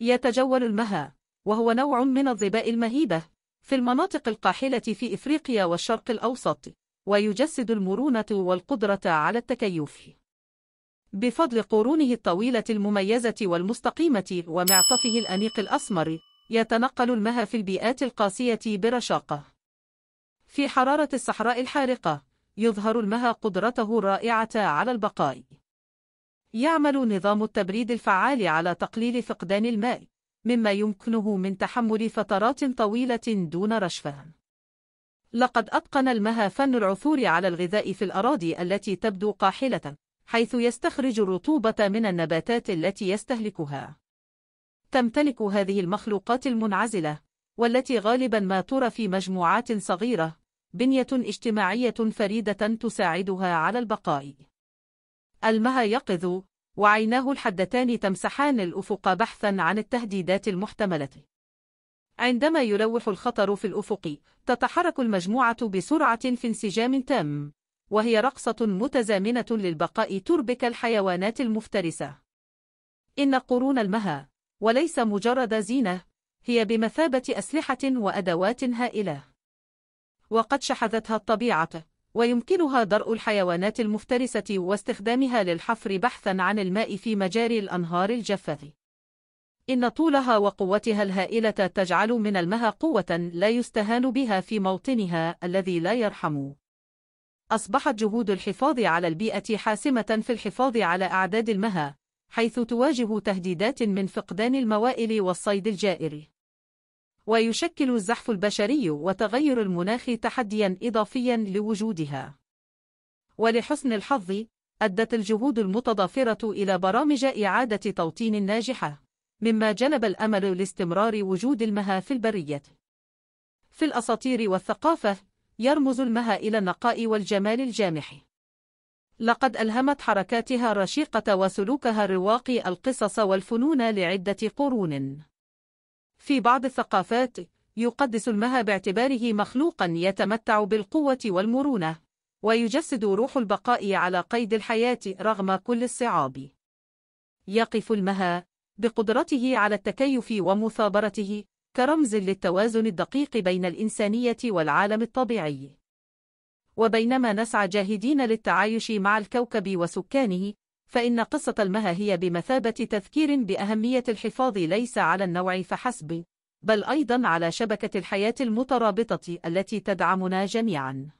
يتجول المها وهو نوع من الظباء المهيبة في المناطق القاحلة في إفريقيا والشرق الأوسط ويجسد المرونة والقدرة على التكيف بفضل قرونه الطويلة المميزة والمستقيمة ومعطفه الأنيق الأسمر يتنقل المها في البيئات القاسية برشاقة في حرارة الصحراء الحارقة يظهر المها قدرته الرائعة على البقاء يعمل نظام التبريد الفعال على تقليل فقدان الماء، مما يمكنه من تحمل فترات طويلة دون رشفه. لقد أتقن المها فن العثور على الغذاء في الأراضي التي تبدو قاحلة، حيث يستخرج الرطوبة من النباتات التي يستهلكها. تمتلك هذه المخلوقات المنعزلة، والتي غالبا ما ترى في مجموعات صغيرة، بنية اجتماعية فريدة تساعدها على البقاء. المها يقظ وعيناه الحدتان تمسحان الأفق بحثا عن التهديدات المحتملة عندما يلوح الخطر في الأفق تتحرك المجموعة بسرعة في انسجام تام وهي رقصة متزامنة للبقاء تربك الحيوانات المفترسة إن قرون المها وليس مجرد زينة هي بمثابة أسلحة وأدوات هائلة وقد شحذتها الطبيعة ويمكنها درء الحيوانات المفترسة واستخدامها للحفر بحثا عن الماء في مجاري الأنهار الجافة. إن طولها وقوتها الهائلة تجعل من المها قوة لا يستهان بها في موطنها الذي لا يرحم. أصبحت جهود الحفاظ على البيئة حاسمة في الحفاظ على أعداد المها، حيث تواجه تهديدات من فقدان الموائل والصيد الجائر. ويشكل الزحف البشري وتغير المناخ تحديا إضافيا لوجودها ولحسن الحظ أدت الجهود المتضافرة إلى برامج إعادة توطين ناجحة مما جلب الأمل لاستمرار وجود المها في البرية في الأساطير والثقافة يرمز المها إلى النقاء والجمال الجامح لقد ألهمت حركاتها الرشيقة وسلوكها الرواقي القصص والفنون لعدة قرون في بعض الثقافات يقدس المها باعتباره مخلوقا يتمتع بالقوة والمرونة ويجسد روح البقاء على قيد الحياة رغم كل الصعاب يقف المها بقدرته على التكيف ومثابرته كرمز للتوازن الدقيق بين الإنسانية والعالم الطبيعي وبينما نسعى جاهدين للتعايش مع الكوكب وسكانه فإن قصة المها هي بمثابة تذكير بأهمية الحفاظ ليس على النوع فحسب، بل أيضا على شبكة الحياة المترابطة التي تدعمنا جميعاً.